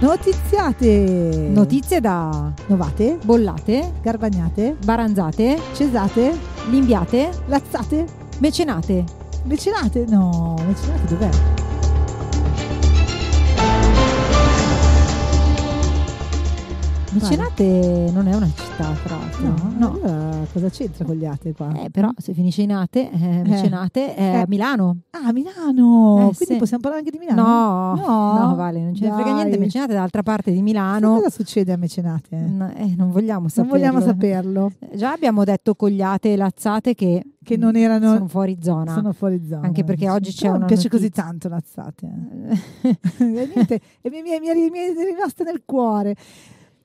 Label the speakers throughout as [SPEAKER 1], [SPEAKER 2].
[SPEAKER 1] Notiziate! Notizie da novate, bollate, garbagnate, baranzate, cesate, limbiate, lazzate, mecenate. Mecenate? No, mecenate dov'è? Micenate non è una città, tra l'altro. No, no. Allora, cosa c'entra Cogliate qua? Eh, però se finisce in Ate, eh, eh. Micenate è eh, a eh. Milano.
[SPEAKER 2] Ah, Milano! Eh, Quindi se... possiamo parlare anche di Milano? No, no, no vale, non ce ne frega niente. Mecenate
[SPEAKER 1] è dall'altra parte di Milano. Sì, cosa
[SPEAKER 2] succede a Mecenate? No, non vogliamo saperlo. Non vogliamo
[SPEAKER 1] saperlo. Già abbiamo detto Cogliate e Lazzate che che non erano sono fuori zona. Sono fuori zona. Anche perché oggi c'è Però una. Mi piace notizia. così tanto
[SPEAKER 2] Lazzate. Eh. e niente, e mi, mi, mi, mi, è rimasta nel cuore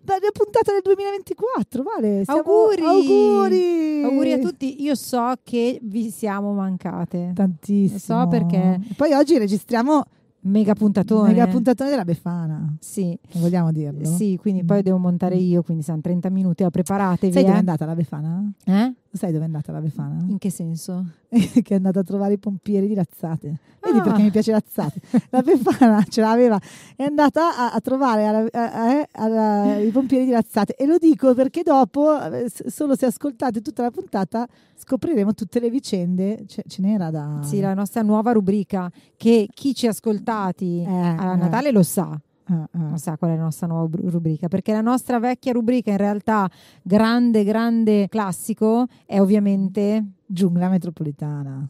[SPEAKER 2] dalle puntata del 2024, vale? Siamo, auguri! Auguri! Auguri a tutti.
[SPEAKER 1] Io so che vi siamo mancate. Tantissimo. so perché.
[SPEAKER 2] poi oggi registriamo Mega puntatone. Mega puntatone della Befana. Sì. vogliamo dirlo? Sì, quindi mm. poi
[SPEAKER 1] devo montare io, quindi sono 30 minuti, preparatevi. Sai eh. dove è andata la Befana? Eh?
[SPEAKER 2] sai dove è andata la Befana? In che senso? che è andata a trovare i pompieri di Razzate. Vedi ah. perché mi piace Razzate. La Befana ce l'aveva, è andata a, a trovare alla, a, eh, alla, i pompieri di Razzate. E lo dico perché dopo, eh, solo se ascoltate tutta la puntata, scopriremo tutte le vicende. Ce, ce n'era da... Sì, la nostra nuova rubrica che
[SPEAKER 1] chi ci ha ascoltati eh, a eh. Natale eh. lo sa non sa qual è la nostra nuova rubrica, perché la nostra vecchia rubrica in realtà grande, grande classico è
[SPEAKER 2] ovviamente Giungla Metropolitana.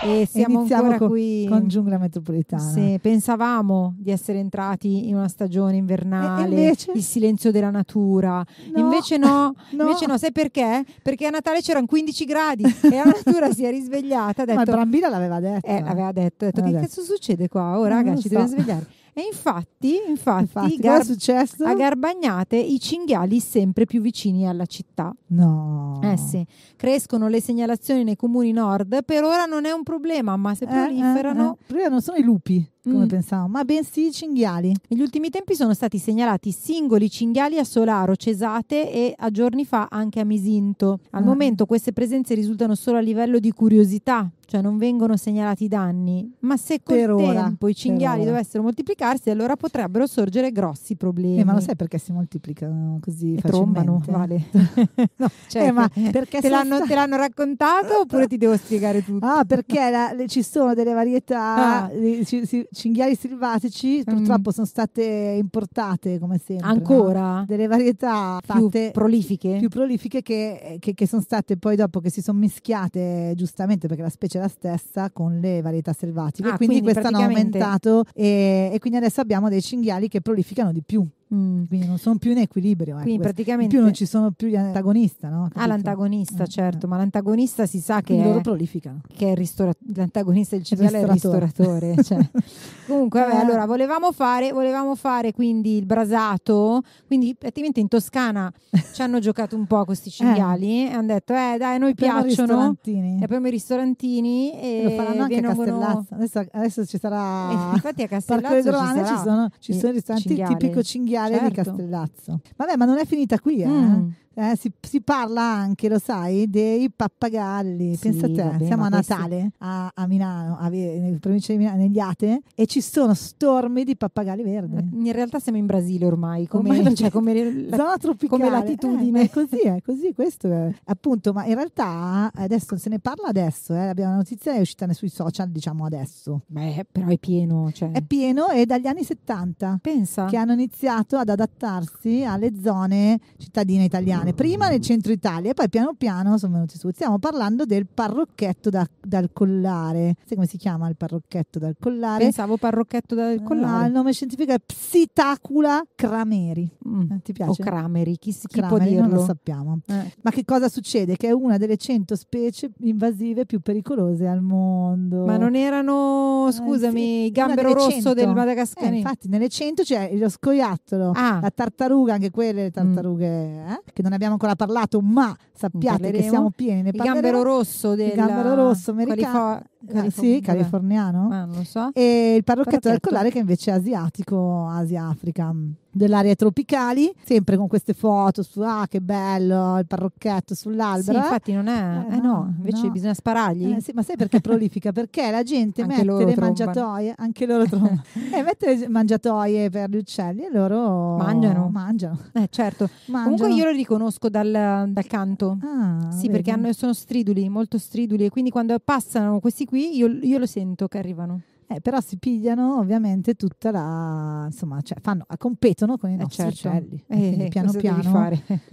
[SPEAKER 1] E siamo Iniziamo ancora con, qui con
[SPEAKER 2] Giungla Metropolitana. Sì,
[SPEAKER 1] pensavamo di essere entrati in una stagione invernale, invece... il silenzio della natura. No. Invece, no, no. invece no, sai perché? Perché a Natale c'erano 15 gradi e la natura si è risvegliata. Ha detto, Ma Brambilla l'aveva eh, detto. Eh, l'aveva detto, detto che cazzo succede qua? Oh ci so. dobbiamo svegliare. E infatti, infatti, infatti gar- a Garbagnate i cinghiali sempre più vicini alla città.
[SPEAKER 2] No.
[SPEAKER 1] Eh sì, crescono le segnalazioni nei comuni nord, per ora non è un problema, ma se proliferano... Eh, eh, eh. Prima non sono i lupi come mm. pensavo, ma bensì i cinghiali. Negli ultimi tempi sono stati segnalati singoli cinghiali a Solaro, Cesate e a giorni fa anche a Misinto. Al mm. momento queste presenze risultano solo a livello di curiosità, cioè non vengono segnalati danni, ma se col per tempo ora, i cinghiali dovessero moltiplicarsi, allora potrebbero sorgere grossi problemi. Eh, ma lo sai
[SPEAKER 2] perché si moltiplicano così e facilmente? Trombano, vale. no, cioè, eh, ma perché te l'hanno, sta... te l'hanno, raccontato oppure ti devo spiegare tutto? Ah, perché la, le, ci sono delle varietà, ah. ci, si, cinghiali selvatici mm. purtroppo sono state importate come sempre. Ancora? No? Delle varietà più prolifiche. Più prolifiche che, che, che, sono state poi dopo che si sono mischiate giustamente perché la specie è la stessa con le varietà selvatiche. Ah, quindi, quindi questo hanno aumentato e, e quindi adesso abbiamo dei cinghiali che prolificano di più. Mm, quindi non sono più in equilibrio. Ecco. Quindi praticamente... In più non ci sono più gli antagonisti, no? Ah, l'antagonista, eh,
[SPEAKER 1] certo, eh. ma l'antagonista si sa quindi che... loro è, prolificano. Che è ristora- l'antagonista del cervello è il ristoratore. cioè. Comunque, vabbè, eh. allora, volevamo fare, volevamo fare quindi il brasato, quindi praticamente in Toscana ci hanno giocato un po' questi cinghiali eh. e hanno detto, eh dai, noi piacciono. E poi i ristorantini. E, lo faranno anche a Castellazza. Adesso, adesso, ci
[SPEAKER 2] sarà... E eh, infatti a Castellazza ci, sarà. ci sono, ci sono i ristoranti tipico cinghiali materiale certo. di Castellazzo. Vabbè, ma non è finita qui, eh? Mm. Eh, si, si, parla anche, lo sai, dei pappagalli. Sì, Pensate, vabbè, siamo a Natale questo... a, a, Milano, a, nella provincia di Milano, negli Ate, e ci sono stormi di pappagalli verdi.
[SPEAKER 1] In realtà siamo in Brasile ormai, come, ormai, cioè, come, la, come latitudine.
[SPEAKER 2] Eh, così, è così, questo è. Appunto, ma in realtà adesso se ne parla adesso, eh, abbiamo la notizia è uscita sui social, diciamo adesso.
[SPEAKER 1] Beh, però è pieno. Cioè.
[SPEAKER 2] È pieno e dagli anni 70. Pensa. Che hanno iniziato ad adattarsi alle zone cittadine italiane italiane, prima nel centro Italia e poi piano piano sono venuti su. Stiamo parlando del parrocchetto da, dal collare. Sai come si chiama il parrocchetto dal collare? Pensavo parrocchetto dal eh, collare. Ah, il nome scientifico è Psitacula crameri. Mm. Eh, ti piace? O crameri, chi, chi crameri, può dirlo? Non lo sappiamo. Eh. Ma che cosa succede? Che è una delle 100 specie invasive più pericolose al mondo. Ma non erano, eh, scusami, eh, sì. gambero rosso 100. del Madagascar? Eh, infatti, nelle 100 c'è lo scoiattolo, ah. la tartaruga, anche quelle mm. tartarughe, mm. eh? che non è abbiamo ancora parlato, ma sappiate che siamo pieni. Ne il gambero rosso del gambero rosso americano. Califo- eh, sì, californiano. Eh, so. E il parrocchetto del collare che invece è asiatico, Asia-Africa dell'area tropicali, sempre con queste foto su ah che bello il parrocchetto sull'albero. Sì, infatti non è, eh, eh no, invece no. bisogna sparargli. Eh, sì, ma sai perché prolifica? Perché la gente mette le trombano. mangiatoie, anche loro trovano, e eh, mette le mangiatoie per gli uccelli e loro mangiano. Mangiano. Eh, certo. Mangiano. Comunque io lo riconosco dal, dal canto. Ah, sì, vedi. perché hanno, sono
[SPEAKER 1] striduli, molto striduli e quindi quando passano questi qui io, io lo sento che arrivano.
[SPEAKER 2] Eh, però si pigliano ovviamente tutta la, insomma, cioè fanno, competono con i eh, nostri eh certo. uccelli. Eh, eh piano piano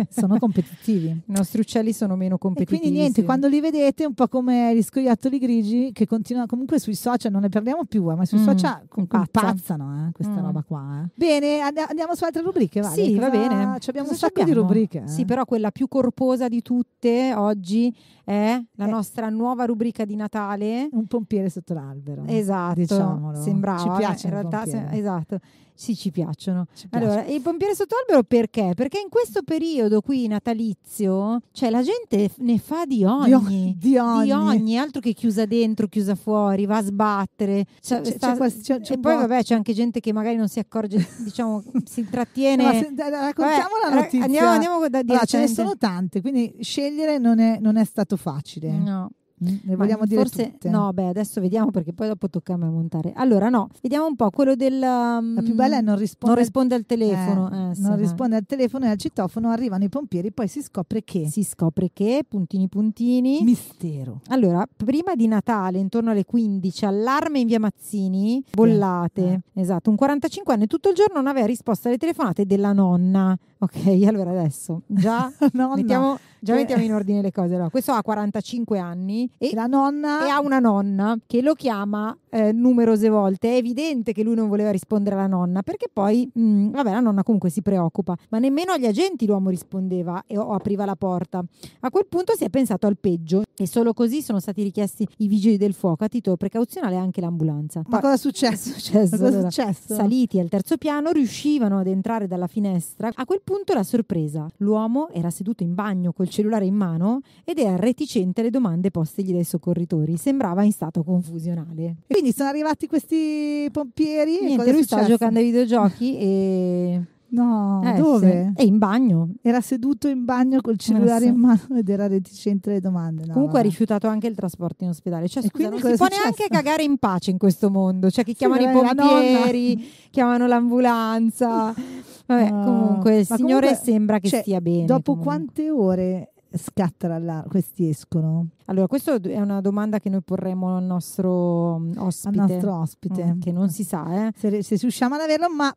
[SPEAKER 2] sono competitivi. I nostri uccelli sono meno competitivi. E quindi niente, sì. quando li vedete, un po' come gli scoiattoli grigi che continuano comunque sui social, non ne parliamo più, eh, ma sui mm, social impazzano questa mm. roba qua. Bene, andiamo su altre rubriche, vale? Sì, Cosa, va bene. Abbiamo un sacco di rubriche. Sì,
[SPEAKER 1] però quella più corposa di tutte oggi è la nostra nuova rubrica di Natale. Un pompiere sotto l'albero. Esatto Certo, diciamolo. Sembrava, ci piace eh, in realtà, se, esatto. Sì, ci piacciono. Ci allora, il pompiere sott'albero perché? Perché in questo periodo qui natalizio, cioè la gente ne fa di ogni, di, ogni, di ogni, di ogni altro che chiusa dentro, chiusa fuori, va a sbattere. C'è, cioè, c'è, sta, c'è, e poi vabbè, c'è anche gente che magari non si accorge, diciamo, si intrattiene. No, raccontiamo vabbè, la notizia. Andiamo, andiamo da dietro. Allora, ce ne sono
[SPEAKER 2] tante, quindi scegliere non è, non è stato facile. No. Ne vogliamo Ma dire forse, No, beh, adesso vediamo perché poi dopo tocca a me montare. Allora, no, vediamo un po' quello del... Mm, La più bella è non risponde, non risponde al telefono. Eh, eh, non risponde al telefono e al citofono, arrivano i pompieri, poi si scopre che... Si scopre che, puntini puntini... Mistero.
[SPEAKER 1] Allora, prima di Natale, intorno alle 15, allarme in via Mazzini, bollate. Eh. Esatto, un 45enne tutto il giorno non aveva risposto alle telefonate della nonna. Ok, allora adesso già, mettiamo, già mettiamo in eh. ordine le cose. No? Questo ha 45 anni e, la nonna e ha una nonna che lo chiama eh, numerose volte. È evidente che lui non voleva rispondere alla nonna perché poi, mh, mm, vabbè, la nonna comunque si preoccupa, ma nemmeno agli agenti l'uomo rispondeva e, o oh, apriva la porta. A quel punto si è pensato al peggio e solo così sono stati richiesti i vigili del fuoco a titolo precauzionale e anche l'ambulanza. Ma poi, cosa è successo? È successo, cosa è successo? Saliti al terzo piano riuscivano ad entrare dalla finestra. A quel punto la sorpresa. L'uomo era seduto in bagno col cellulare in mano ed era reticente alle domande poste prestigli dai soccorritori, sembrava in stato confusionale.
[SPEAKER 2] E quindi sono arrivati questi pompieri. Niente, e lui stava giocando ai videogiochi e... No, eh, dove? Sì. È in bagno. Era seduto in bagno col eh, cellulare in mano ed era reticente alle domande. No, Comunque ha rifiutato anche il trasporto in ospedale. Cioè, scusa, non si può neanche cagare in pace in questo mondo. Cioè,
[SPEAKER 1] che sì, chiamano i pompieri, la
[SPEAKER 2] chiamano l'ambulanza. Vabbè, uh, comunque il signore comunque, sembra che cioè, stia bene. Dopo comunque. quante ore scattano all'arco? Questi escono?
[SPEAKER 1] Allora, questa è una domanda che noi porremo al nostro mm, ospite. Al nostro ospite. Mm,
[SPEAKER 2] che non si sa, eh. se, se, riusciamo ad averlo, ma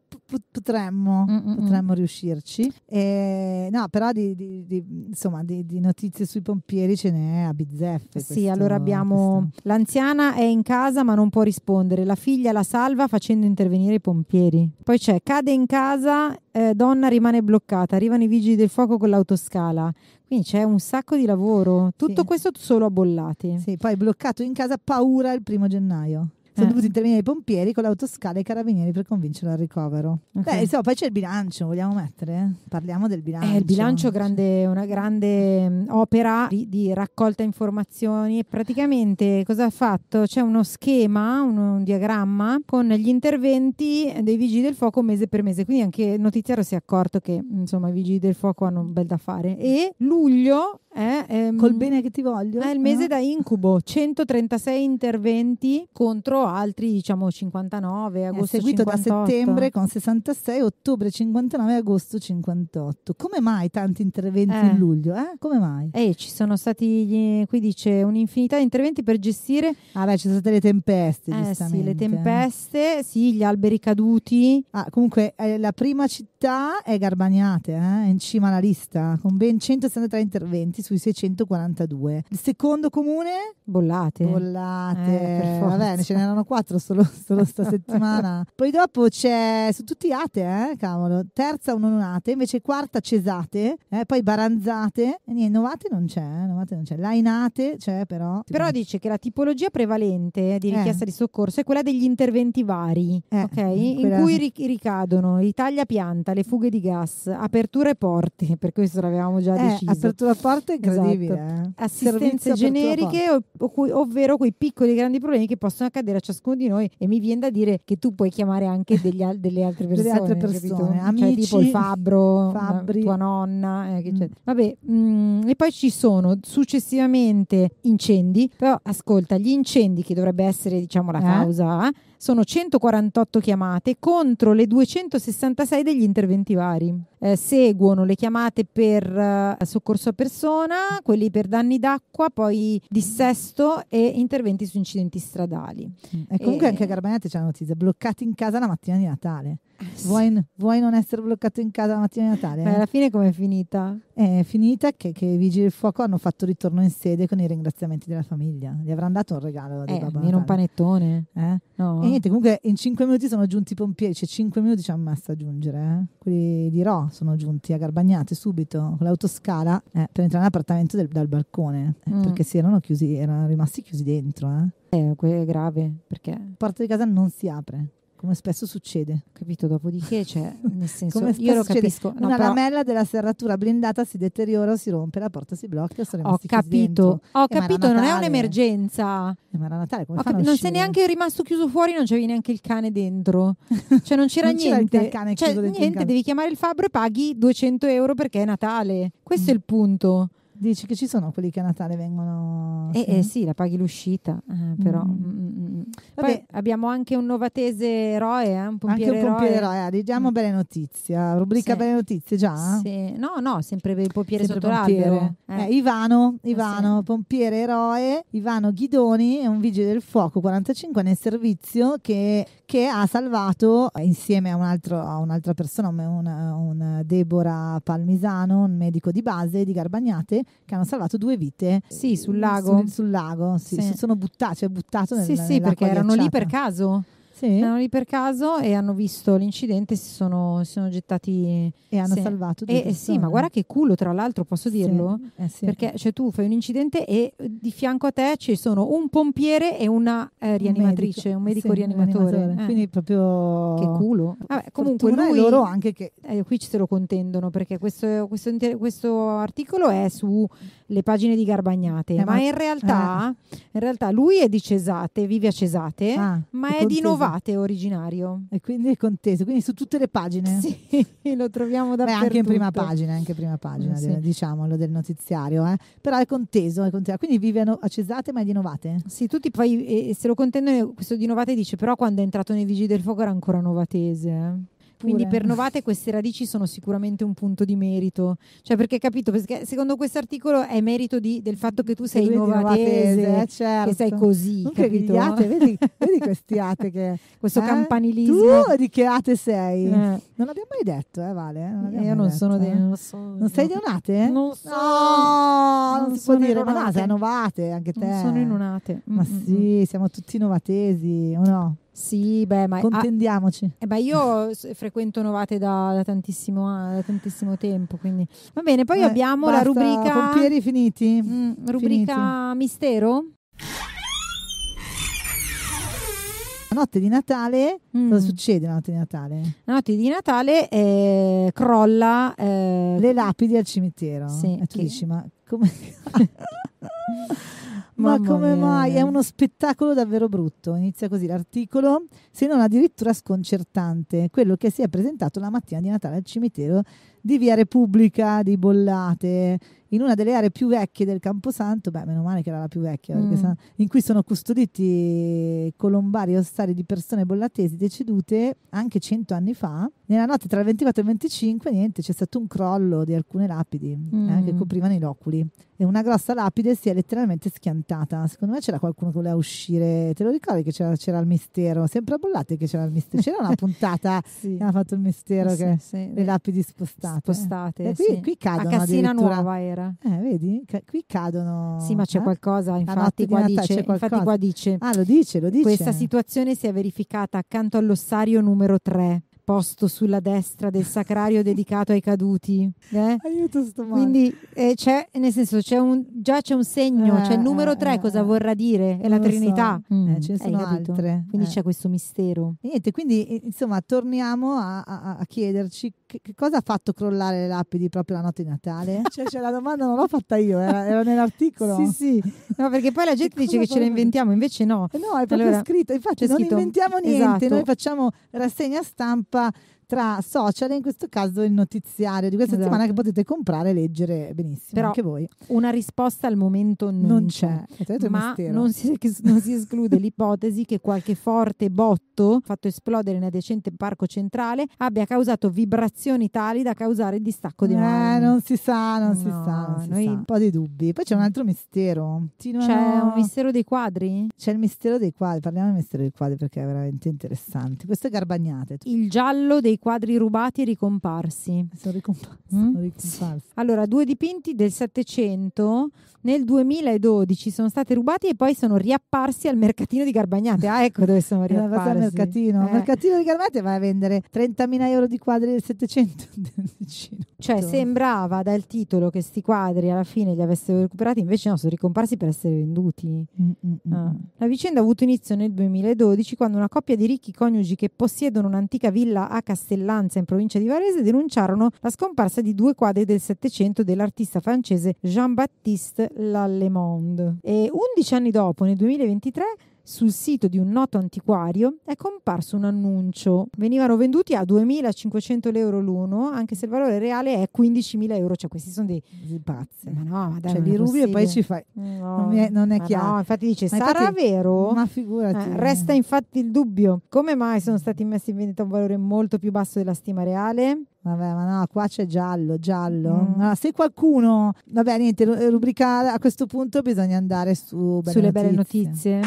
[SPEAKER 2] potremmo, mm, mm mm potremmo riuscirci. E, no, però di, di, di, insomma, di, notizie sui pompieri ce n'è a bizzeffe. sì, allora abbiamo... Questo. L'anziana è in casa ma non può rispondere. La figlia
[SPEAKER 1] la salva facendo intervenire i pompieri. Poi c'è, cade in casa, eh, donna rimane bloccata, arrivano i vigili del fuoco con l'autoscala. Quindi c'è un sacco di lavoro, tutto sì. questo
[SPEAKER 2] solo a bollati. Sì, poi bloccato in casa, paura il primo gennaio. Sono eh. dovuti intervenire i pompieri con l'autoscala e i carabinieri per convincere al ricovero. Okay. Beh, insomma, poi c'è il bilancio, vogliamo mettere? Parliamo del bilancio. Eh, il bilancio
[SPEAKER 1] è una grande mm, opera di, di, raccolta informazioni. Praticamente cosa ha fatto? C'è uno schema, un, un, diagramma con gli interventi dei vigili del fuoco mese per mese. Quindi anche il notiziario si è accorto che insomma, i vigili del fuoco hanno un bel da fare. E luglio eh, ehm, Col bene che ti voglio. È eh, il mese no? Eh. da incubo, 136 interventi contro altri diciamo 59, eh, agosto è seguito 58. da settembre con
[SPEAKER 2] 66, ottobre 59, agosto 58. Come mai tanti interventi eh. in luglio? Eh? Come mai? Eh, ci sono stati, qui dice, un'infinità di interventi per gestire... Ah beh, ci sono state le tempeste, eh, giustamente. Sì, le tempeste, sì, gli alberi caduti. Ah, comunque la prima città è Garbagnate, in cima alla lista, con ben 163 interventi sui 642. Il secondo comune? Bollate. Bollate. Eh, Vabbè, ce n'erano quattro solo, solo sta settimana. Poi dopo c'è su tutti Ate, eh, cavolo. Terza Unonate, invece quarta Cesate, eh, poi Baranzate. E niente, Novate non c'è, eh, Novate non c'è. Lainate c'è però.
[SPEAKER 1] Però dice che la tipologia prevalente di eh. richiesta eh. di
[SPEAKER 2] soccorso è quella degli interventi
[SPEAKER 1] vari, eh, ok? Eh, quella... In cui ric- ricadono i pianta, le fughe di gas, aperture porte, per questo l'avevamo già deciso. Apertura porte incredibile. Esatto. Eh? Assistenze generiche, ov- ov- ovvero quei piccoli e grandi problemi che possono accadere a ciascuno di noi. E mi viene da dire che tu puoi chiamare anche al- delle altre persone, delle altre persone amici, cioè, tipo il fabbro, Fabbri. tua nonna. Eh, mm. Vabbè, mm, e poi ci sono successivamente incendi. Però ascolta, gli incendi, che dovrebbe essere diciamo la eh? causa, eh, sono 148 chiamate contro le 266 degli interventi vari. Eh, seguono le chiamate per eh, soccorso a persona, quelli per danni d'acqua,
[SPEAKER 2] poi dissesto e interventi su incidenti stradali. Mm. E comunque e... anche Garbagnate c'è la notizia, bloccati in casa la mattina di Natale. Eh, vuoi, vuoi, non essere bloccato in casa la mattina di Natale? Ma eh? alla
[SPEAKER 1] fine com'è finita?
[SPEAKER 2] Eh, è finita che, che i vigili del fuoco hanno fatto ritorno in sede con i ringraziamenti della famiglia. Gli avranno dato un regalo di eh, Babbo Natale. un panettone. Eh? No. E niente, comunque in cinque minuti sono giunti i pompieri, cioè 5 minuti ci hanno messo a giungere. Eh? Quelli di Ro sono giunti a Garbagnate subito con l'autoscala eh, per entrare nell'appartamento del, dal balcone mm. perché si erano chiusi, erano rimasti chiusi dentro. Eh, eh è grave perché... La porta di casa non si apre come spesso succede. Capito? Dopodiché, cioè, nel senso, come io lo succede. capisco. No, Una però... lamella della serratura blindata si deteriora, si rompe, la porta si blocca. Ho capito, ho eh, capito, non è
[SPEAKER 1] un'emergenza.
[SPEAKER 2] Eh, ma era Natale, come cap- Non sei neanche
[SPEAKER 1] rimasto chiuso fuori, non c'avevi neanche il cane dentro. Cioè, non c'era non niente. C'era cane cioè, niente, devi chiamare il fabbro e paghi 200 euro perché è Natale. Questo mm. è il punto. Dici che ci sono quelli che a Natale vengono... Eh, sì, eh, sì
[SPEAKER 2] la paghi l'uscita, eh, mm, però... Mm. mm, mm
[SPEAKER 1] Poi abbiamo anche un novatese eroe, eh, un pompiere eroe. Anche un pompiere eroe, eroe.
[SPEAKER 2] Eh, diamo mm. belle notizie, eh, rubrica sì. belle notizie già?
[SPEAKER 1] Sì. No, no, sempre il pompiere sempre sotto pompiere. l'albero.
[SPEAKER 2] Eh, Ivano, Ivano sì. pompiere eroe, Ivano Ghidoni è un vigile del fuoco 45 nel servizio che, che ha salvato insieme a, un altro, a un'altra persona, un, un Deborah Palmisano, un medico di base di Garbagnate, che hanno salvato due vite. Sì, sul eh, lago. Sul, sul lago, sì. sì. Sono buttati, cioè buttato nel, Sì, sì, perché erano ghiacciata. lì per caso. Sì. Erano
[SPEAKER 1] lì per caso e hanno visto l'incidente, si sono, si sono gettati e hanno sì. salvato. E persone. Eh, sì, ma guarda eh. che culo, tra l'altro, posso dirlo? Sì. Eh, sì. Perché cioè, tu fai un incidente e di fianco a te ci sono un pompiere e una eh, rianimatrice, un medico, un medico rianimatore. rianimatore. Eh. Quindi
[SPEAKER 2] proprio che culo.
[SPEAKER 1] Vabbè, comunque lui, loro anche che eh, qui ce lo contendono perché questo, questo, questo articolo è sulle pagine di Garbagnate, ma, ma, in realtà in realtà lui è di Cesate, vive a Cesate, ah, ma è di Novara trovate
[SPEAKER 2] originario. E quindi è conteso, quindi su tutte le pagine. Sì, lo troviamo da Beh, anche in prima pagina, anche in prima pagina, sì. diciamolo, del notiziario. Eh. Però è conteso, è conteso. Quindi vive a Cesate ma è di Novate? Sì, tutti poi, eh, se lo contendono, questo di Novate dice, però quando è entrato
[SPEAKER 1] nei Vigili del Fuoco era ancora novatese. Eh.
[SPEAKER 3] Quindi per Novate
[SPEAKER 1] queste radici sono sicuramente un punto di merito. Cioè perché capito, perché secondo questo articolo è merito di, del fatto che tu sei che novatese, novatese certo. che sei certo. così, non capito? Ate, vedi,
[SPEAKER 2] vedi questi ate che... Questo eh? campanilismo. Tu di che ate sei? Eh. Non l'abbiamo mai detto, eh Vale? Eh, non eh, Io non detto, sono... De, non, so, non sei di unate? Non so. No, non, non si può dire, ma sei novate anche te. Non sono in unate. Mm, ma mm-hmm. sì, mm. siamo tutti novatesi, o no? Sì, beh, ma contendiamoci. Ah,
[SPEAKER 1] eh, beh, io frequento Novate da, da, tantissimo, da, tantissimo,
[SPEAKER 2] tempo, quindi va bene. Poi eh, abbiamo basta, la rubrica. Pompieri finiti. Mm, rubrica finiti. mistero. La notte di Natale, mm. cosa succede la notte di Natale? La notte di Natale eh, crolla eh, le lapidi al cimitero. Sì, e tu che... dici, ma come. Ma come mia. mai? È uno spettacolo davvero brutto. Inizia così l'articolo, se non addirittura sconcertante, quello che si è presentato la mattina di Natale al cimitero di Via Repubblica di Bollate in una delle aree più vecchie del Camposanto, beh, meno male che era la più vecchia, mm. sa, in cui sono custoditi colombari e ossari di persone bollatesi decedute anche cento anni fa. Nella notte tra il 24 e il 25, niente, c'è stato un crollo di alcune lapidi mm. eh, che mm. coprivano i loculi. E una grossa lapide si è letteralmente schiantata. Secondo me c'era qualcuno che voleva uscire. Te lo ricordi che c'era, c'era il mistero? Sempre a Bollate che c'era il mistero. C'era una puntata sì. che hanno fatto il mistero sì, che sì, le lapidi spostate. Spostate, eh, qui, sì. qui cadono a Cassina Nuova era. Eh, vedi? qui cadono. Sì, ma c'è eh? qualcosa, infatti qua, Natale, dice, qualcosa. infatti qua dice. Ah, lo dice, lo dice. Questa
[SPEAKER 1] situazione si è verificata accanto all'ossario numero 3 posto sulla destra del sacrario dedicato ai caduti.
[SPEAKER 2] Eh? Aiuto sto male. Quindi
[SPEAKER 1] eh, c'è, nel senso, c'è un, già c'è un segno, eh, c'è il eh, numero 3, eh, cosa eh. vorrà dire? È la Trinità. So. Mm, ce ne sono altre. Quindi c'è questo mistero.
[SPEAKER 2] niente, quindi insomma torniamo a, a, a chiederci che, che, cosa ha fatto crollare le lapidi proprio la notte di Natale? cioè, cioè, la domanda non l'ho fatta io, era, era nell'articolo. sì, sì. No, perché poi la gente dice che ce la inventiamo, invece no. No, è proprio allora, scritto. Infatti non inventiamo niente, esatto. noi facciamo rassegna stampa Europa tra social e in questo caso il notiziario di questa esatto. settimana che potete comprare e leggere benissimo Però anche voi. Una risposta al momento non, non c'è, c'è. ma non
[SPEAKER 1] si, non si, esclude l'ipotesi che qualche forte botto fatto esplodere in adiacente parco centrale abbia causato vibrazioni tali da causare il distacco
[SPEAKER 2] di eh, non si sa, non no, si sa, non si sa. un po' di dubbi. Poi c'è un altro mistero. Continuano... C'è un mistero dei quadri? C'è il mistero dei quadri, parliamo del mistero dei quadri perché è veramente interessante. Questo è Garbagnate. Il
[SPEAKER 1] giallo dei dei quadri rubati e ricomparsi. Sono ricomparsi. Mm? Sono ricomparsi. Allora, due dipinti del Settecento nel 2012 sono stati rubati e poi sono riapparsi al mercatino di Garbagnate. Ah, ecco dove sono eh, riapparsi. al mercatino. Eh. mercatino
[SPEAKER 2] di Garbagnate vai a vendere 30.000 euro di quadri del Settecento. cioè,
[SPEAKER 1] sembrava dal titolo che questi quadri alla fine li avessero recuperati, invece no, sono ricomparsi per essere venduti. Mm, mm, mm. Ah. La vicenda ha avuto inizio nel 2012 quando una coppia di ricchi coniugi che possiedono un'antica villa a Castellano Stellanza in provincia di Varese denunciarono la scomparsa di due quadri del Settecento dell'artista francese Jean-Baptiste Lallemande. E 11 anni dopo, nel 2023, sul sito di un noto antiquario è comparso un annuncio. Venivano venduti a 2.500 euro l'uno, anche se il valore reale è 15.000 euro. Cioè, questi sono dei pazzi. Ma no, ma dai, cioè, li rubi e poi ci fai. No, non, è, non è chiaro. No, infatti dice: ma sarà infatti, vero? Ma figurati. Eh, resta infatti il dubbio: come mai
[SPEAKER 2] sono stati messi in vendita a un valore molto più basso della stima reale? Vabbè, ma no, qua c'è giallo, giallo. Mm. Ah, se qualcuno, vabbè, niente, rubrica a questo punto bisogna andare su belle sulle notizie. belle notizie.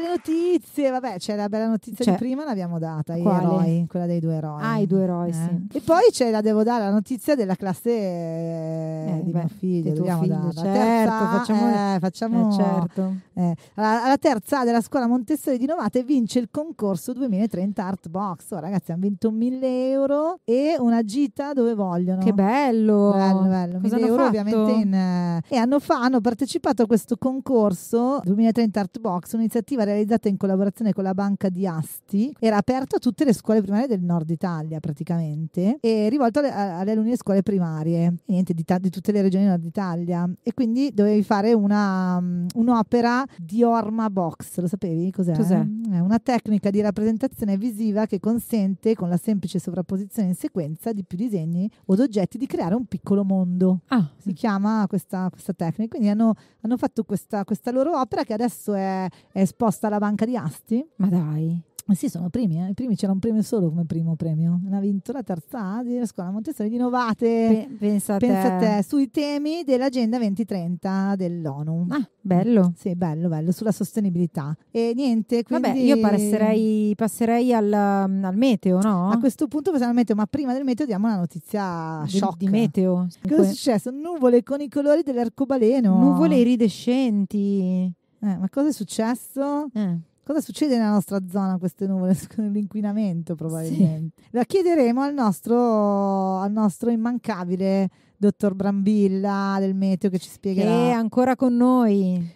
[SPEAKER 2] le notizie, vabbè, c'è la bella notizia cioè, di prima, l'abbiamo data, i eroi, quella dei due eroi. Ah, i due eroi, eh. sì. E poi c'è la devo dare la notizia della classe eh, eh di beh, mio figlio, dobbiamo figlio, darla. Certo, terza, facciamo, eh, facciamo eh, certo. Eh, alla, alla, terza della scuola Montessori di Novate vince il concorso 2030 Art Box. Oh, ragazzi, hanno vinto 1000 euro e una gita dove vogliono. Che bello! Bello, bello. 1000 euro fatto? ovviamente in, e hanno, fa, hanno partecipato a questo concorso 2030 Art Box, un'iniziativa realizzata in collaborazione con la banca di Asti, era aperto a tutte le scuole primarie del nord Italia praticamente e rivolto alle, alle alunni delle scuole primarie, niente, di, di, tutte le regioni del nord Italia. E quindi dovevi fare una, mm, un'opera di Orma Box, lo sapevi cos'è? cos'è? È una tecnica di rappresentazione visiva che consente con la semplice sovrapposizione in sequenza di più disegni o di di creare un piccolo mondo. Ah, si mm. chiama questa, questa, tecnica. Quindi hanno, hanno fatto questa, questa, loro opera che adesso è, è esposta sta la banca di Asti. Ma dai. Eh sì, sono primi, eh. I primi c'era un premio solo come primo premio. Una vintola terza A della scuola Montessori di Novate. P- pensa, pensa te. te. Sui temi dell'agenda 2030 dell'ONU. Ah, bello. Mm, sì, bello, bello. Sulla sostenibilità. E niente, quindi... Vabbè, io passerei, passerei al, al, meteo, no? A questo punto passiamo al meteo, ma prima del meteo diamo una notizia di, Di meteo. Cosa è successo? Nuvole con i colori dell'arcobaleno. Nuvole iridescenti. Eh, ma cosa è successo? Eh. Cosa succede nella nostra zona con queste nuvole? L'inquinamento probabilmente. Sì. La chiederemo al nostro, al nostro immancabile dottor Brambilla del meteo che ci spiegherà. Che è ancora con noi.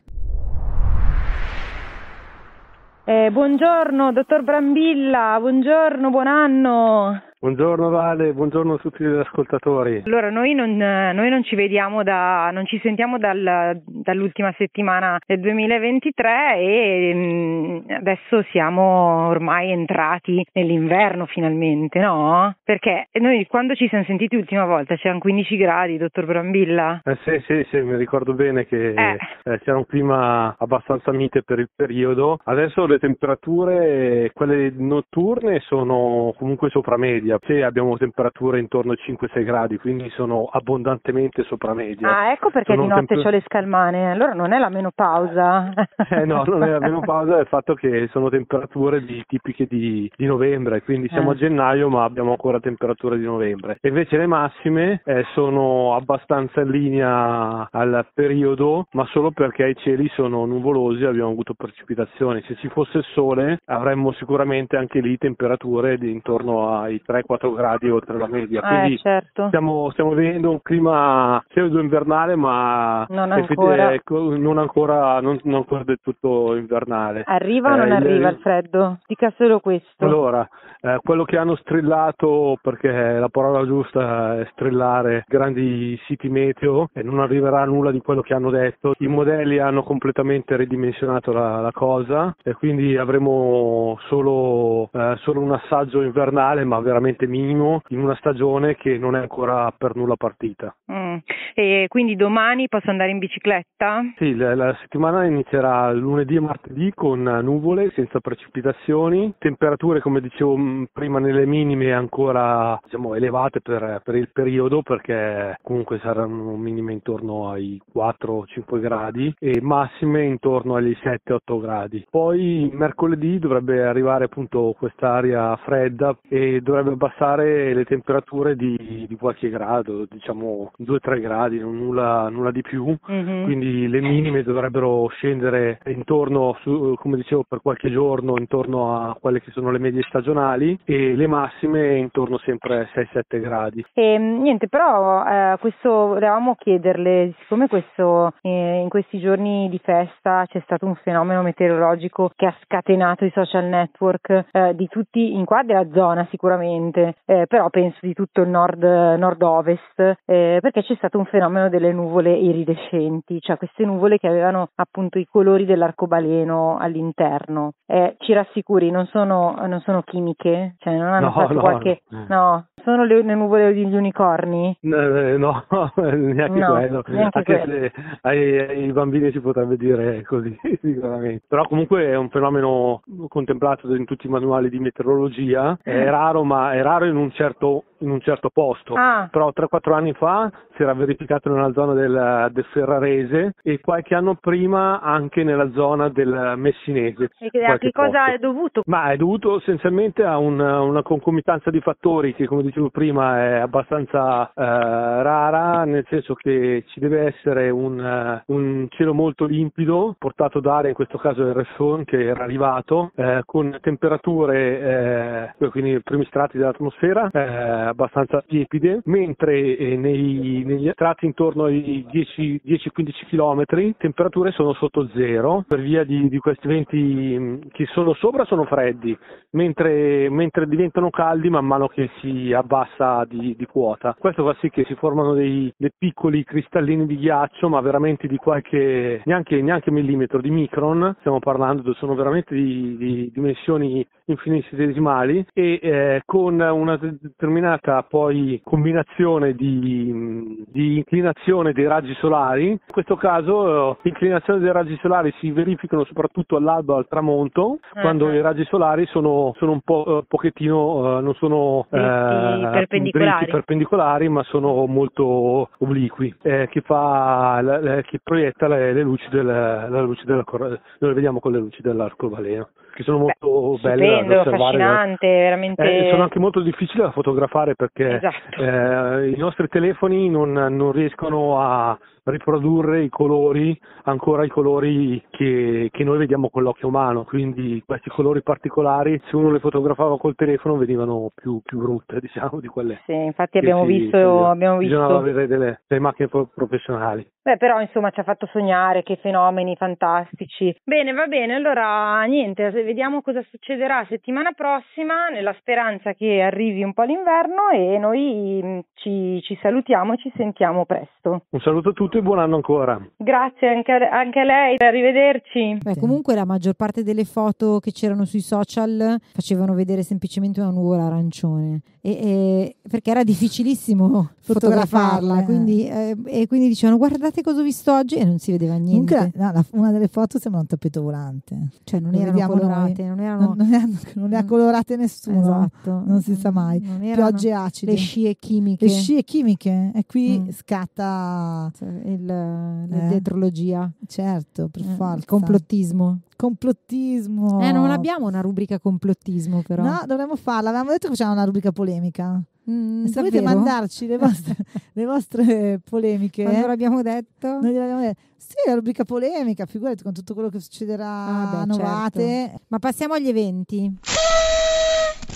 [SPEAKER 1] Eh, buongiorno dottor Brambilla, buongiorno, buon anno.
[SPEAKER 3] Buongiorno Vale, buongiorno a tutti gli ascoltatori.
[SPEAKER 1] Allora, noi non, noi non ci vediamo, da, non ci sentiamo dal, dall'ultima settimana del 2023 e mh, mm, adesso siamo ormai entrati nell'inverno finalmente, no? Perché noi quando ci siamo sentiti l'ultima volta c'erano 15 gradi, dottor Brambilla?
[SPEAKER 3] Eh, sì, sì, sì, mi ricordo bene che eh. Eh, c'era un clima abbastanza mite per il periodo. Adesso le temperature, quelle notturne, sono comunque sopra media media. Se abbiamo temperature intorno ai 5-6 gradi, quindi sono abbondantemente sopra media. Ah, ecco perché sono di notte temp- ho le
[SPEAKER 1] scalmane, allora non è la menopausa. Eh no, non è la
[SPEAKER 3] menopausa, è il fatto che sono temperature di, tipiche di, di, novembre, quindi siamo eh. a gennaio ma abbiamo ancora temperature di novembre. E invece le massime eh, sono abbastanza in linea al periodo, ma solo perché i cieli sono nuvolosi e abbiamo avuto precipitazioni. Se ci fosse il sole avremmo sicuramente anche lì temperature di intorno ai 3 3-4 gradi oltre la media. Eh, quindi eh, certo. stiamo, stiamo, vedendo un clima pseudo-invernale, ma non ancora, è, ecco, non, ancora non, non ancora del tutto invernale. Arriva o eh, non arriva il
[SPEAKER 1] freddo? Dica solo questo.
[SPEAKER 3] Allora, eh, quello che hanno strillato, perché la parola giusta è strillare, grandi siti meteo e non arriverà nulla di quello che hanno detto. I modelli hanno completamente ridimensionato la, la cosa e quindi avremo solo, eh, solo un assaggio invernale, ma veramente veramente minimo in una stagione che non è ancora per nulla partita.
[SPEAKER 1] Mm. E quindi domani posso andare in bicicletta?
[SPEAKER 3] Sì, la, la settimana inizierà lunedì e martedì con nuvole, senza precipitazioni, temperature come dicevo mm, prima nelle minime ancora diciamo, elevate per, per il periodo perché comunque saranno minime intorno ai 4-5 gradi e massime intorno agli 7-8 gradi. Poi mercoledì dovrebbe arrivare appunto quest'aria fredda e dovrebbe abbassare le temperature di, di qualche grado, diciamo 2-3 gradi, nulla, nulla, di più, mm-hmm. quindi le minime dovrebbero scendere intorno, su, come dicevo, per qualche giorno intorno a quelle che sono le medie stagionali e le massime intorno sempre a 6-7 gradi.
[SPEAKER 1] E, ehm, niente, però eh, questo volevamo chiederle, siccome questo, eh, in questi giorni di festa c'è stato un fenomeno meteorologico che ha scatenato i social network eh, di tutti in qua della zona sicuramente, sicuramente, eh, però penso di tutto il nord, nord-ovest, eh, perché c'è stato un fenomeno delle nuvole iridescenti, cioè queste nuvole che avevano appunto i colori dell'arcobaleno all'interno. Eh, ci rassicuri, non sono, non sono chimiche, cioè non hanno no, fatto no. qualche... No, sono le, le, nuvole degli unicorni?
[SPEAKER 3] No, eh, no neanche no, quello. Neanche Anche quello. se ai, ai, bambini si potrebbe dire eh, così, sicuramente. Però comunque è un fenomeno contemplato in tutti i manuali di meteorologia. È mm. raro, ma è raro in un certo in un certo posto, ah. però 3-4 anni fa si era verificato nella zona del, del, Ferrarese e qualche anno prima anche nella zona del Messinese. E a che cosa posto. è dovuto? Ma è dovuto essenzialmente a un, una concomitanza di fattori che come dicevo prima è abbastanza eh, rara, nel senso che ci deve essere un, eh, un, cielo molto limpido portato d'aria, in questo caso il Resson che era arrivato, eh, con temperature, eh, quindi primi strati dell'atmosfera, eh, abbastanza tiepide, mentre eh, nei, negli tratti intorno ai 10-15 km temperature sono sotto zero per via di, di questi venti mm, che sono sopra sono freddi, mentre, mentre, diventano caldi man mano che si abbassa di, di quota. Questo fa sì che si formano dei, dei, piccoli cristallini di ghiaccio, ma veramente di qualche neanche, neanche millimetro, di micron, stiamo parlando, sono veramente di, di dimensioni infinitesimali e eh, con una determinata determinata poi combinazione di, di inclinazione dei raggi solari. In questo caso l'inclinazione eh, dei raggi solari si verificano soprattutto all'alba o al tramonto, uh-huh. quando ah. i raggi solari sono, sono un po', eh, un pochettino, eh, non sono dritti, eh, perpendicolari. perpendicolari. ma sono molto obliqui, eh, che, fa, eh, che, proietta le, le luci, del, la luce della, noi le vediamo con le luci dell'arcobaleno, che sono molto Beh, belle stupendo, da osservare.
[SPEAKER 1] Veramente... sono anche
[SPEAKER 3] molto difficili da fotografare fare perché esatto. eh, i nostri telefoni non, non, riescono a riprodurre i colori, ancora i colori che, che, noi vediamo con l'occhio umano, quindi questi colori particolari se uno le fotografava col telefono venivano più, più brutte diciamo di quelle. Sì, infatti abbiamo si, visto... Si, abbiamo bisognava avere delle, delle macchine professionali.
[SPEAKER 1] Beh, però insomma ci ha fatto sognare, che fenomeni fantastici. Bene, va bene, allora niente, vediamo cosa succederà settimana prossima, nella speranza che arrivi un po' l'inverno giorno e noi mm, ci, ci salutiamo e ci sentiamo presto.
[SPEAKER 3] Un saluto a tutti e buon anno ancora.
[SPEAKER 1] Grazie anche a, anche a lei, arrivederci. Beh, comunque la maggior parte delle foto che c'erano sui social facevano vedere semplicemente una nuvola arancione e, e, perché era difficilissimo fotografarla, eh. quindi, eh, e quindi dicevano
[SPEAKER 2] guardate cosa ho visto oggi e non si vedeva niente. Comunque, no, la, una delle foto sembra un tappeto volante. Cioè non, non erano colorate, non, erano... non, non, erano, non, le ha colorate nessuno, esatto. non si sa mai. Pioggia piogge acide. Le scie chimiche. Le scie chimiche. E qui mm. scatta cioè, il, la eh, dietrologia. Certo, per eh, forza. Il complottismo.
[SPEAKER 1] Complottismo.
[SPEAKER 2] Eh, non abbiamo
[SPEAKER 1] una rubrica complottismo però. No,
[SPEAKER 2] dovremmo farla. Avevamo detto che facciamo una rubrica polemica. Mm, se volete mandarci le vostre, le vostre polemiche. Quando l'abbiamo detto? Non gliel'abbiamo detto. Sì, la rubrica polemica, figurati con tutto quello che succederà ah, beh, a Novate. Certo. Ma passiamo agli eventi.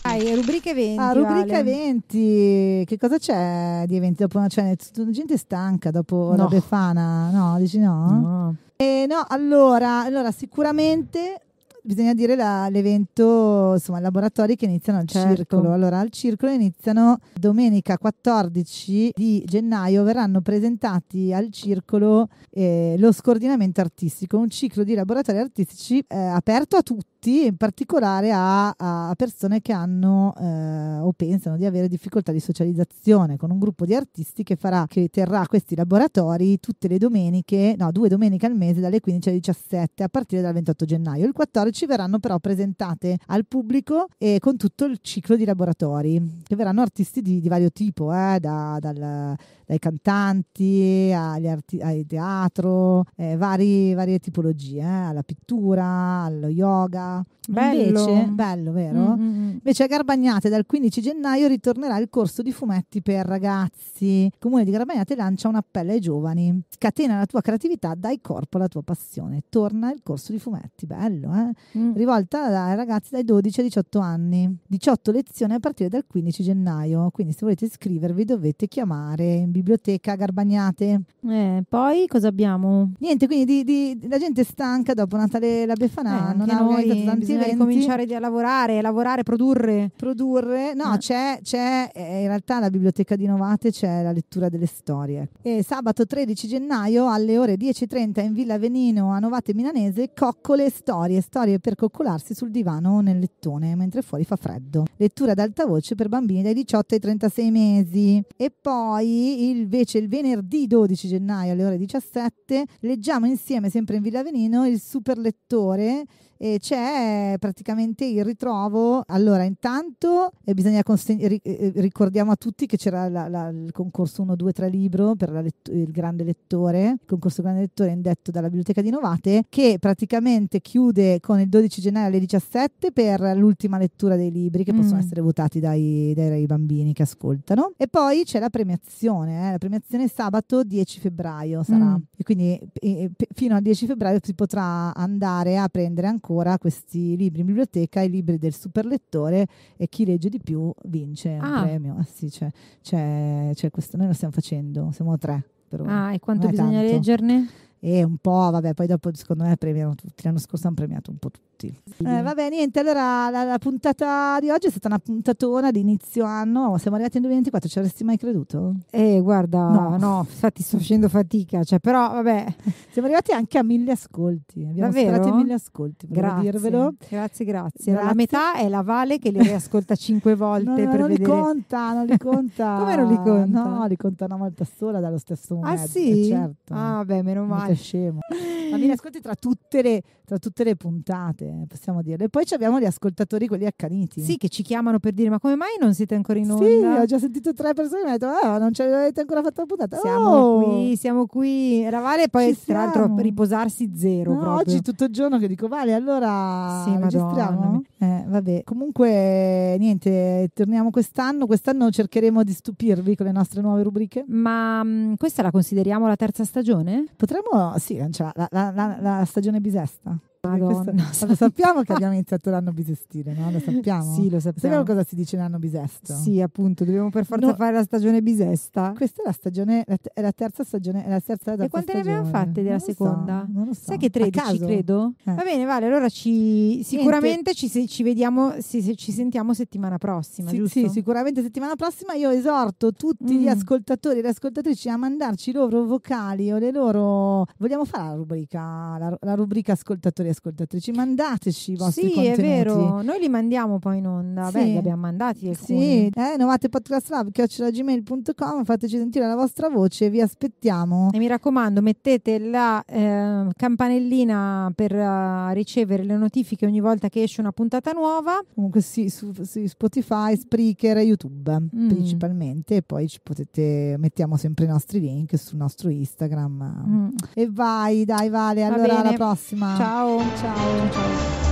[SPEAKER 2] Dai, rubrica 20. Ah, rubrica Ale. 20. Che cosa c'è di eventi dopo una cena? Tutta la gente stanca dopo no. la Befana, no? Dici no? No. Eh, no, allora, allora sicuramente bisogna dire la, l'evento, insomma, i laboratori che iniziano al certo. circolo. Allora, al circolo iniziano domenica 14 di gennaio, verranno presentati al circolo eh, lo scordinamento artistico, un ciclo di laboratori artistici eh, aperto a tutti in particolare a, a, persone che hanno eh, o pensano di avere difficoltà di socializzazione, con un gruppo di artisti che, farà, che terrà questi laboratori tutte le domeniche, no, due domeniche al mese dalle 15 alle 17 a partire dal 28 gennaio. Il 14 ci verranno però presentate al pubblico e eh, con tutto il ciclo di laboratori, che verranno artisti di, di vario tipo, eh, da, dal, dai cantanti arti- al teatro, eh, vari, varie tipologie, eh, alla pittura, allo yoga. Bello. Invece, bello, vero? Mm-hmm. Invece a Garbagnate dal 15 gennaio ritornerà il corso di fumetti per ragazzi. Il comune di Garbagnate lancia un appello ai giovani. Scatena la tua creatività, dai corpo alla tua passione. Torna il corso di fumetti, bello, eh? mm. rivolta ai ragazzi dai 12 ai 18 anni. 18 lezioni a partire dal 15 gennaio, quindi se volete iscrivervi dovete chiamare in biblioteca Garbagnate. Eh, poi cosa abbiamo? Niente, quindi di, di, la gente è stanca dopo Natale la Befana, eh, non ha noi tanti bisogna cominciare a lavorare, lavorare, produrre. Produrre, no, eh. c'è, c'è eh, in realtà la biblioteca di Novate c'è la lettura delle storie. E sabato 13 gennaio alle ore 10.30 in Villa Venino a Novate Milanese, coccole storie, storie per coccolarsi sul divano o nel lettone mentre fuori fa freddo. Lettura ad alta voce per bambini dai 18 ai 36 mesi. E poi invece il venerdì 12 gennaio alle ore 17 leggiamo insieme sempre in Villa Venino il super lettore e c'è praticamente il ritrovo. Allora, intanto eh, bisogna conseg- eh, eh, ricordiamo a tutti che c'era la, la, il concorso 1, 2, 3 libro per lett- il grande lettore, il concorso grande lettore indetto dalla Biblioteca di Novate, che praticamente chiude con il 12 gennaio alle 17 per l'ultima lettura dei libri che mm. possono essere votati dai, dai, bambini che ascoltano. E poi c'è la premiazione, eh? la premiazione sabato 10 febbraio sarà. Mm. E quindi eh, fino al 10 febbraio si potrà andare a prendere ancora ancora questi libri in biblioteca, i libri del superlettore e chi legge di più vince un ah. premio. Ah, sì, c'è, c'è, c'è questo, noi lo stiamo facendo, siamo tre. Per ora. Ah, e quanto bisogna tanto. leggerne? E un po', vabbè, poi dopo secondo me premiano tutti. L'anno scorso hanno premiato un po' tutti tutti. Eh, vabbè, niente, allora la, la, puntata di oggi è stata una puntatona di inizio anno, siamo arrivati nel 2024, ci avresti mai creduto? Eh, guarda, no, no infatti sto facendo fatica,
[SPEAKER 1] cioè, però vabbè. Siamo arrivati anche a mille ascolti, abbiamo Davvero? superato i mille ascolti, grazie. dirvelo. Grazie, grazie, grazie. La
[SPEAKER 2] metà è la Vale che li riascolta cinque volte no, no, per non vedere. Non li conta, non li conta. Come non li conta? No, li conta una volta sola dallo stesso ah, momento. Ah sì? Eh, certo. Ah beh, meno male. Ma mi ascolti tra tutte le, tra tutte le puntate veramente, possiamo dirlo. E poi abbiamo gli ascoltatori, quelli accaniti. Sì, che ci chiamano per dire ma come mai non siete ancora in onda? Sì, ho già sentito tre persone che mi hanno detto ah, non ce l'avete ancora fatto la puntata. Siamo oh! qui, siamo qui. Ravale poi ci tra l'altro riposarsi zero no, proprio. Oggi tutto il giorno che dico vale, allora sì, registriamo. Eh, vabbè, comunque niente, torniamo quest'anno. Quest'anno cercheremo di stupirvi con le nostre nuove rubriche. Ma mh, mm, questa la consideriamo la terza stagione? Potremmo, sì, la, la, la, la stagione bisesta. Madonna, lo sappiamo che abbiamo iniziato l'anno bisestile, no? Lo sappiamo? Sì, lo sappiamo. Sappiamo cosa si dice l'anno bisesto? Sì, appunto, dobbiamo per forza no. fare la stagione bisesta. Questa è la stagione, è la terza stagione, è la terza E quante stagione. ne abbiamo fatte della non seconda?
[SPEAKER 1] So, non lo so. Sai che 13, credo? Eh. Va bene, Vale, allora ci,
[SPEAKER 2] sicuramente ci, ci, vediamo, ci, ci sentiamo settimana prossima, sì, giusto? Sì, sicuramente settimana prossima io esorto tutti mm. gli ascoltatori e le ascoltatrici a mandarci i loro vocali o le loro... Vogliamo fare la rubrica, la, la rubrica ascoltatori ascoltatrici, mandateci i vostri sì, contenuti. Sì, è vero, noi li
[SPEAKER 1] mandiamo poi in onda, sì. beh, li abbiamo
[SPEAKER 2] mandati alcuni. Sì, eh, novatepodcastlab.gmail.com, fateci sentire la vostra voce, vi aspettiamo. E mi raccomando,
[SPEAKER 1] mettete la eh, campanellina per uh, ricevere le notifiche
[SPEAKER 2] ogni volta che esce una puntata nuova. Comunque sì, su, su Spotify, Spreaker e YouTube mm. principalmente, e poi ci potete, mettiamo sempre i nostri link sul nostro Instagram. Mm. E vai, dai Vale, allora bene. alla prossima. Ciao. 就。